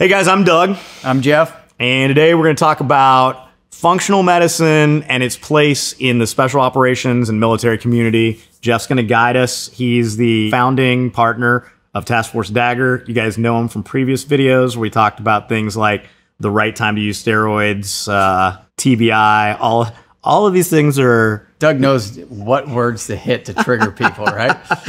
Hey guys, I'm Doug. I'm Jeff. And today we're going to talk about functional medicine and its place in the special operations and military community. Jeff's going to guide us. He's the founding partner of Task Force Dagger. You guys know him from previous videos where we talked about things like the right time to use steroids, uh, TBI, all all of these things are. Doug knows what words to hit to trigger people, right?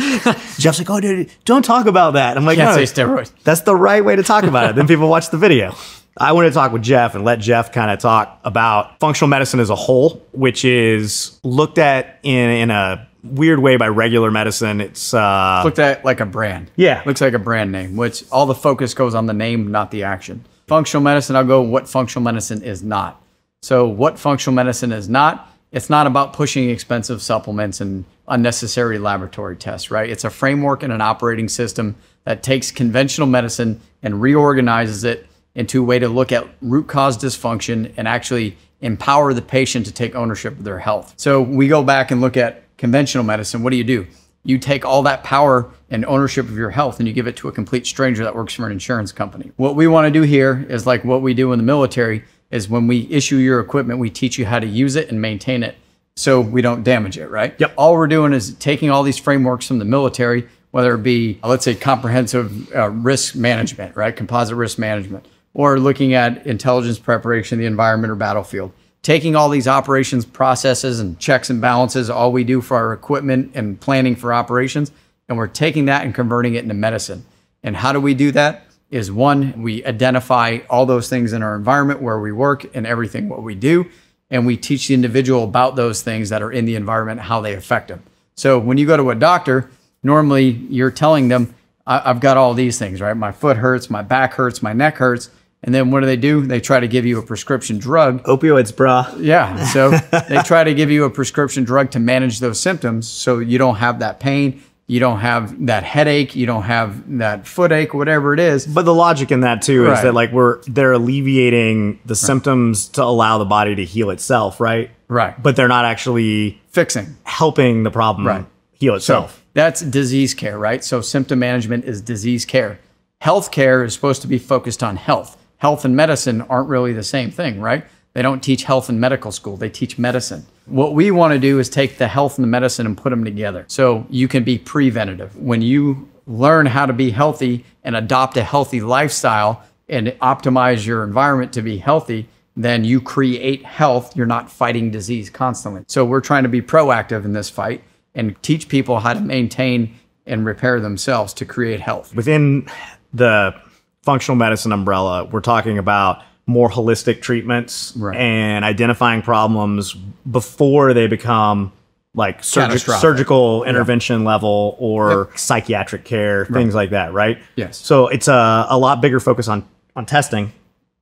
Jeff's like, oh, dude, don't talk about that. I'm like, Can't no, say steroids. that's the right way to talk about it. then people watch the video. I want to talk with Jeff and let Jeff kind of talk about functional medicine as a whole, which is looked at in, in a weird way by regular medicine. It's uh, looked at like a brand. Yeah. Looks like a brand name, which all the focus goes on the name, not the action. Functional medicine, I'll go what functional medicine is not. So, what functional medicine is not, it's not about pushing expensive supplements and unnecessary laboratory tests, right? It's a framework and an operating system that takes conventional medicine and reorganizes it into a way to look at root cause dysfunction and actually empower the patient to take ownership of their health. So, we go back and look at conventional medicine. What do you do? you take all that power and ownership of your health and you give it to a complete stranger that works for an insurance company. What we want to do here is like what we do in the military is when we issue your equipment, we teach you how to use it and maintain it so we don't damage it, right? Yep. All we're doing is taking all these frameworks from the military, whether it be, uh, let's say, comprehensive uh, risk management, right? Composite risk management, or looking at intelligence preparation, the environment, or battlefield. Taking all these operations processes and checks and balances, all we do for our equipment and planning for operations, and we're taking that and converting it into medicine. And how do we do that? is one, we identify all those things in our environment where we work and everything what we do. And we teach the individual about those things that are in the environment, how they affect them. So when you go to a doctor, normally you're telling them, I- have got all these things, right? My foot hurts, my back hurts, my neck hurts. And then what do they do? They try to give you a prescription drug. Opioids, brah. Yeah. So they try to give you a prescription drug to manage those symptoms so you don't have that pain you don't have that headache, you don't have that footache, whatever it is. But the logic in that too right. is that like we're they're alleviating the right. symptoms to allow the body to heal itself, right? Right. But they're not actually fixing, helping the problem right. heal itself. So that's disease care, right? So symptom management is disease care. Health care is supposed to be focused on health. Health and medicine aren't really the same thing, right? They don't teach health in medical school, they teach medicine. What we want to do is take the health and the medicine and put them together. So you can be preventative. When you learn how to be healthy and adopt a healthy lifestyle and optimize your environment to be healthy, then you create health. You're not fighting disease constantly. So we're trying to be proactive in this fight and teach people how to maintain and repair themselves to create health. Within the functional medicine umbrella, we're talking about more holistic treatments right. and identifying problems before they become like surg- surgical intervention yeah. level or yep. psychiatric care, right. things like that, right? Yes. So it's a, a lot bigger focus on on testing.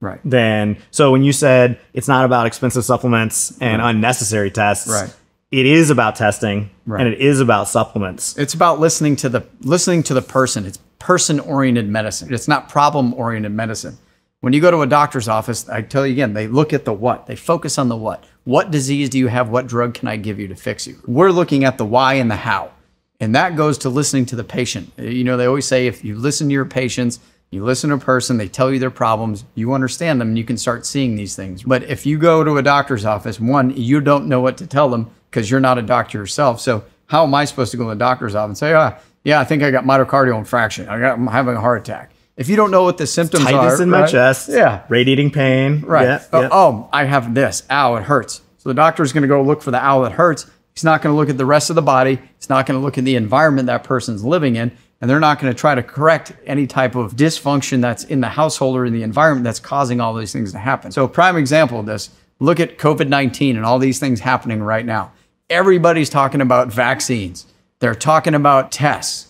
Right. Then so when you said it's not about expensive supplements and right. unnecessary tests, right it is about testing right. and it is about supplements it's about listening to the listening to the person it's person oriented medicine it's not problem oriented medicine when you go to a doctor's office, I tell you again, they look at the what. They focus on the what. What disease do you have? What drug can I give you to fix you? We're looking at the why and the how. And that goes to listening to the patient. You know, they always say if you listen to your patients, you listen to a person, they tell you their problems, you understand them, and you can start seeing these things. But if you go to a doctor's office, one, you don't know what to tell them because you're not a doctor yourself. So how am I supposed to go to the doctor's office and say, ah, oh, yeah, I think I got myocardial infarction. I got, I'm having a heart attack. If you don't know what the symptoms Tightness are, in right? my chest, yeah, radiating pain, right? Yeah, uh, yeah. Oh, I have this. Ow, it hurts. So the doctor is going to go look for the ow that hurts. He's not going to look at the rest of the body. He's not going to look at the environment that person's living in, and they're not going to try to correct any type of dysfunction that's in the household or in the environment that's causing all these things to happen. So, prime example of this: look at COVID nineteen and all these things happening right now. Everybody's talking about vaccines. They're talking about tests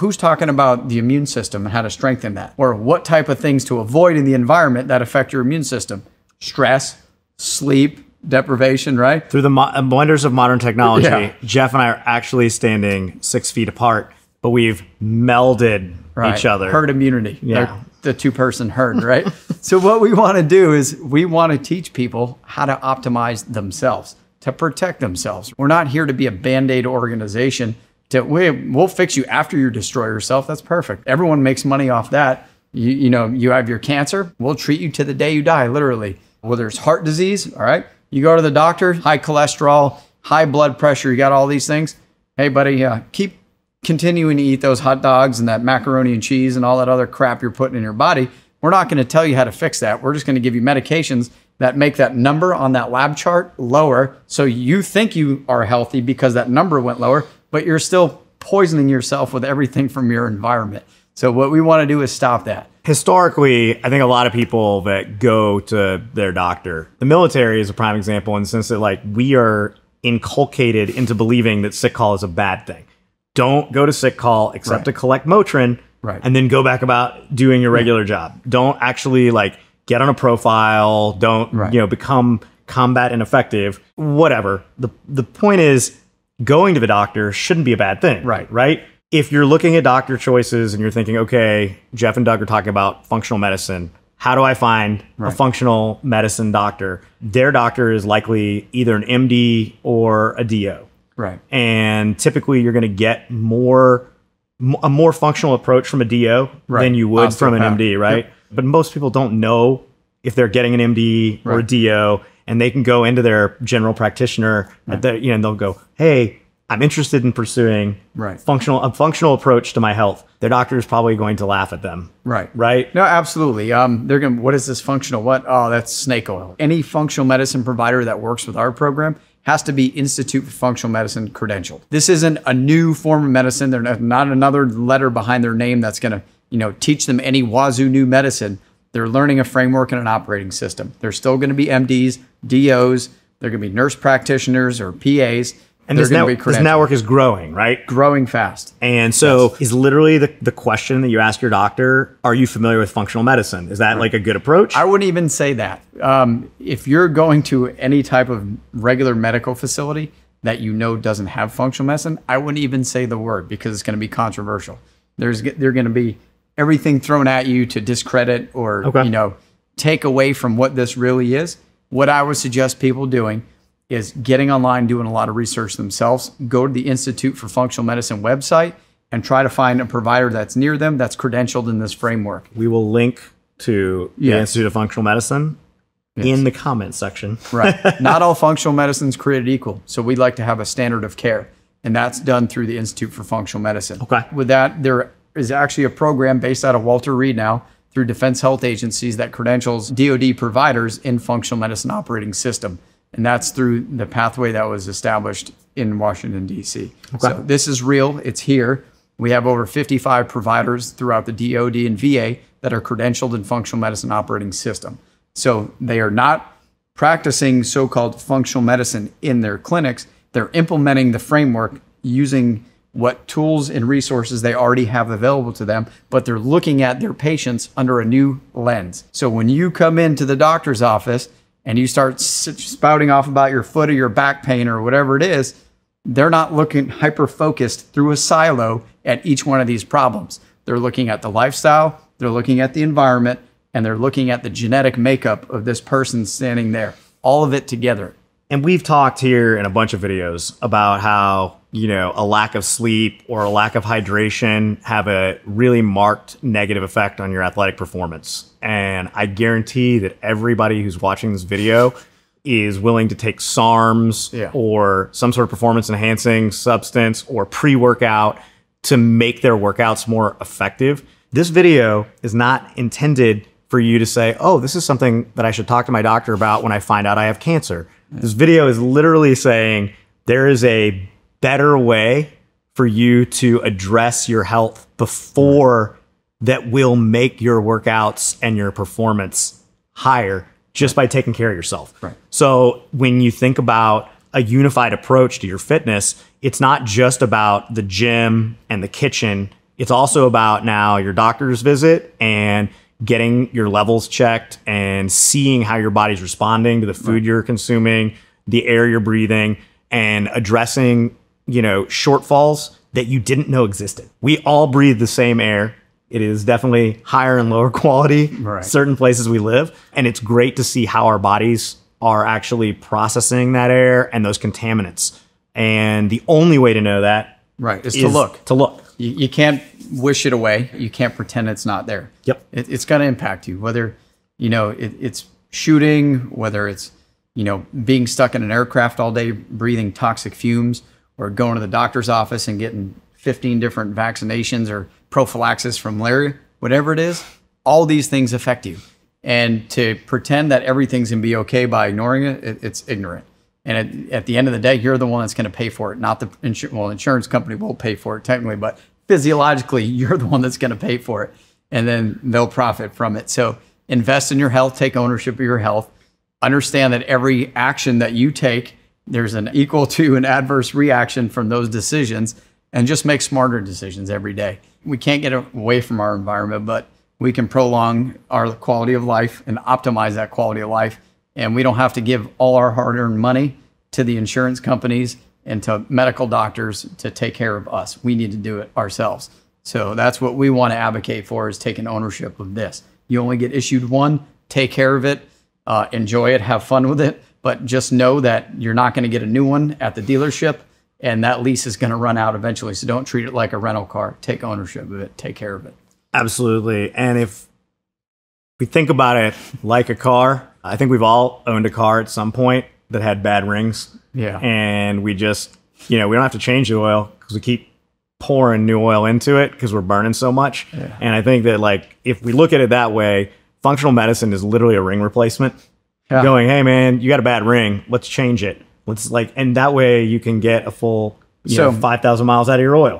who's talking about the immune system and how to strengthen that, or what type of things to avoid in the environment that affect your immune system? Stress, sleep, deprivation, right? Through the mo- wonders uh, of modern technology, yeah. Jeff and I are actually standing six feet apart, but we've melded right. each other. Herd immunity. Yeah. They're the two person herd, right? so, what we want to do is we want to teach people how to optimize themselves, to protect themselves. We're not here to be a band aid organization to we, we'll fix you after you destroy yourself. That's perfect. Everyone makes money off that. You, you know, you have your cancer, we'll treat you to the day you die, literally. Whether it's heart disease, all right, you go to the doctor, high cholesterol, high blood pressure, you got all these things. Hey, buddy, uh, keep continuing to eat those hot dogs and that macaroni and cheese and all that other crap you're putting in your body. We're not going to tell you how to fix that. We're just going to give you medications that make that number on that lab chart lower. So you think you are healthy because that number went lower, but you're still poisoning yourself with everything from your environment. So what we want to do is stop that. Historically, I think a lot of people that go to their doctor, the military is a prime example in the sense that like we are inculcated into believing that sick call is a bad thing. Don't go to sick call except right. to collect Motrin right. and then go back about doing your regular yeah. job. Don't actually like get on a profile, don't right. you know become combat ineffective, whatever. The the point is going to the doctor shouldn't be a bad thing. Right. Right. If you're looking at doctor choices and you're thinking, okay, Jeff and Doug are talking about functional medicine, how do I find right. a functional medicine doctor? Their doctor is likely either an MD or a DO. Right. And typically you're going to get more a more functional approach from a DO right. than you would Osteopath. from an MD, right? Yep. But most people don't know if they're getting an MD right. or a DO and they can go into their general practitioner right. you know, and they'll go, hey, I'm interested in pursuing right. functional a functional approach to my health. Their doctor is probably going to laugh at them. Right. Right. No, absolutely. Um, they're going. What is this functional? What? Oh, that's snake oil. Any functional medicine provider that works with our program has to be Institute for Functional Medicine credentialed. This isn't a new form of medicine. They're not another letter behind their name that's going to you know teach them any wazoo new medicine. They're learning a framework and an operating system. They're still going to be MDs, DOs. They're going to be nurse practitioners or PAs. And this, net- this, network is growing, right? Growing fast. And so yes. is literally the, the question that you ask your doctor, are you familiar with functional medicine? Is that right. like a good approach? I wouldn't even say that. Um, if you're going to any type of regular medical facility that you know doesn't have functional medicine, I wouldn't even say the word because it's going to be controversial. There's, they're going to be everything thrown at you to discredit or okay. you know take away from what this really is. What I would suggest people doing is getting online, doing a lot of research themselves. Go to the Institute for Functional Medicine website and try to find a provider that's near them that's credentialed in this framework. We will link to yes. the Institute of Functional Medicine yes. in the comment section. right. Not all functional medicines created equal, so we'd like to have a standard of care, and that's done through the Institute for Functional Medicine. Okay. With that, there is actually a program based out of Walter Reed now through Defense Health Agencies that credentials DoD providers in functional medicine operating system, and that's through the pathway that was established in Washington D.C. Okay. So this is real. It's here. We have over 55 providers throughout the DoD and VA that are credentialed in functional medicine operating system. So they are not practicing so-called functional medicine in their clinics. They're implementing the framework using what tools and resources they already have available to them, but they're looking at their patients under a new lens. So when you come into the doctor's office and you start spouting off about your foot or your back pain or whatever it is, they're not looking hyper focused through a silo at each one of these problems. They're looking at the lifestyle, they're looking at the environment, and they're looking at the genetic makeup of this person standing there, all of it together. And we've talked here in a bunch of videos about how you know, a lack of sleep or a lack of hydration have a really marked negative effect on your athletic performance. And I guarantee that everybody who's watching this video is willing to take SARMs yeah. or some sort of performance enhancing substance or pre workout to make their workouts more effective. This video is not intended for you to say, oh, this is something that I should talk to my doctor about when I find out I have cancer. Yeah. This video is literally saying there is a better way for you to address your health before that will make your workouts and your performance higher just by taking care of yourself. Right. So when you think about a unified approach to your fitness, it's not just about the gym and the kitchen. It's also about now your doctor's visit and getting your levels checked and seeing how your body's responding to the food right. you're consuming, the air you're breathing, and addressing you know, shortfalls that you didn't know existed. We all breathe the same air. It is definitely higher and lower quality, right. certain places we live. And it's great to see how our bodies are actually processing that air and those contaminants. And the only way to know that right, is, is to look. To look. You, you, can't wish it away. You can't pretend it's not there. Yep. It, it's going to impact you, whether, you know, it, it's shooting, whether it's, you know, being stuck in an aircraft all day, breathing toxic fumes, or going to the doctor's office and getting 15 different vaccinations or prophylaxis from Larry, whatever it is, all these things affect you. And to pretend that everything's going to be okay by ignoring it, it it's ignorant. And at, at, the end of the day, you're the one that's going to pay for it, not the insu- well, insurance company will pay for it technically, but physiologically, you're the one that's going to pay for it, and then they'll profit from it. So invest in your health, take ownership of your health, understand that every action that you take there's an equal to an adverse reaction from those decisions and just make smarter decisions every day. We can't get away from our environment, but we can prolong our quality of life and optimize that quality of life. And we don't have to give all our hard earned money to the insurance companies and to medical doctors to take care of us. We need to do it ourselves. So that's what we want to advocate for is taking ownership of this. You only get issued one, take care of it, uh, enjoy it, have fun with it but just know that you're not going to get a new one at the dealership and that lease is going to run out eventually. So don't treat it like a rental car. Take ownership of it, take care of it. Absolutely. And if we think about it like a car, I think we've all owned a car at some point that had bad rings. Yeah. And we just, you know, we don't have to change the oil because we keep pouring new oil into it because we're burning so much. Yeah. And I think that, like, if we look at it that way, functional medicine is literally a ring replacement yeah. going, hey man, you got a bad ring. Let's change it. Let's like, and that way you can get a full you so, know, 5,000 miles out of your oil.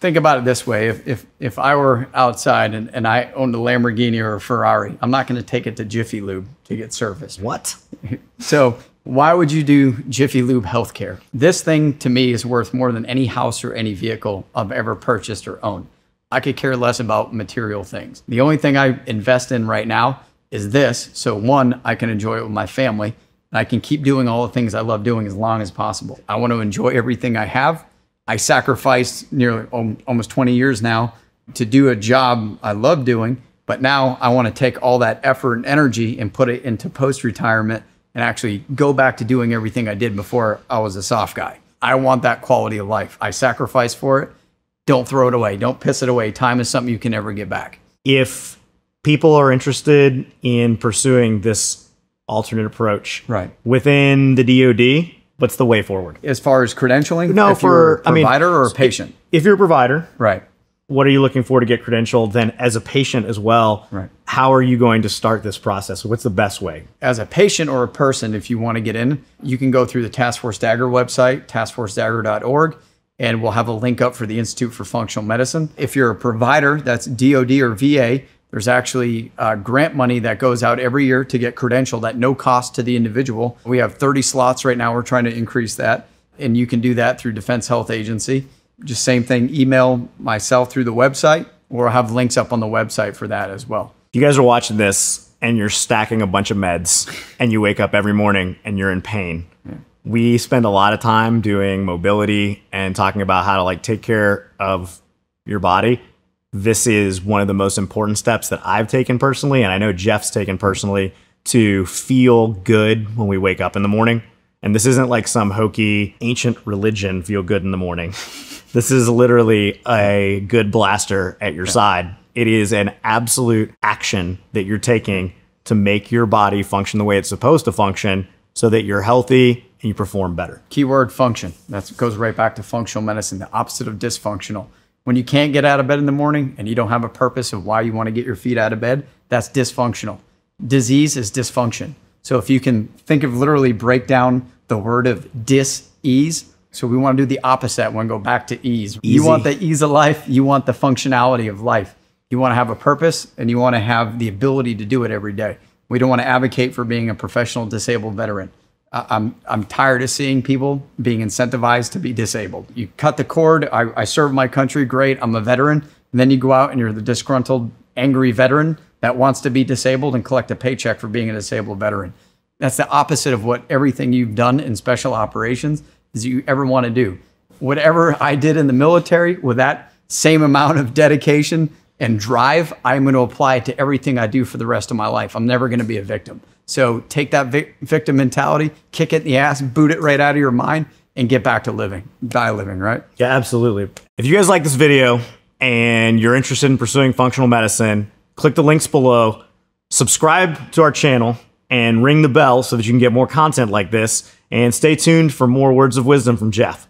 Think about it this way. If, if, if I were outside and, and I owned a Lamborghini or a Ferrari, I'm not going to take it to Jiffy Lube to get serviced. What? so why would you do Jiffy Lube healthcare? This thing to me is worth more than any house or any vehicle I've ever purchased or owned. I could care less about material things. The only thing I invest in right now is this. So, one, I can enjoy it with my family. And I can keep doing all the things I love doing as long as possible. I want to enjoy everything I have. I sacrificed nearly almost 20 years now to do a job I love doing. But now I want to take all that effort and energy and put it into post retirement and actually go back to doing everything I did before I was a soft guy. I want that quality of life. I sacrifice for it. Don't throw it away. Don't piss it away. Time is something you can never get back. If people are interested in pursuing this alternate approach right within the DoD. What's the way forward as far as credentialing? No, for a provider I mean, or a patient. If, if you're a provider, right, what are you looking for to get credentialed? Then, as a patient as well, right. how are you going to start this process? What's the best way? As a patient or a person, if you want to get in, you can go through the Task Force Dagger website, taskforcedagger.org and we'll have a link up for the Institute for Functional Medicine. If you're a provider, that's DOD or VA, there's actually uh, grant money that goes out every year to get credentialed at no cost to the individual. We have 30 slots right now. We're trying to increase that. And you can do that through Defense Health Agency. Just same thing, email myself through the website, or I'll have links up on the website for that as well. If you guys are watching this and you're stacking a bunch of meds and you wake up every morning and you're in pain, yeah we spend a lot of time doing mobility and talking about how to like take care of your body this is one of the most important steps that I've taken personally, and I know Jeff's taken personally to feel good when we wake up in the morning. And this isn't like some hokey ancient religion feel good in the morning. this is literally a good blaster at your yeah. side. It is an absolute action that you're taking to make your body function the way it's supposed to function so that you're healthy and you perform better. Keyword function. That goes right back to functional medicine, the opposite of dysfunctional. When you can't get out of bed in the morning and you don't have a purpose of why you want to get your feet out of bed, that's dysfunctional. Disease is dysfunction. So if you can think of literally break down the word of dis-ease, so we want to do the opposite one, go back to ease. Easy. You want the ease of life, you want the functionality of life. You want to have a purpose and you want to have the ability to do it every day. We don't want to advocate for being a professional disabled veteran. I'm, I'm tired of seeing people being incentivized to be disabled. You cut the cord. I, I served my country great. I'm a veteran. And then you go out and you're the disgruntled, angry veteran that wants to be disabled and collect a paycheck for being a disabled veteran. That's the opposite of what everything you've done in special operations is you ever want to do. Whatever I did in the military with that same amount of dedication and drive, I'm going to apply it to everything I do for the rest of my life. I'm never going to be a victim. So take that victim mentality, kick it in the ass, boot it right out of your mind, and get back to living, die living, right? Yeah, absolutely. If you guys like this video and you're interested in pursuing functional medicine, click the links below, subscribe to our channel, and ring the bell so that you can get more content like this. And stay tuned for more words of wisdom from Jeff.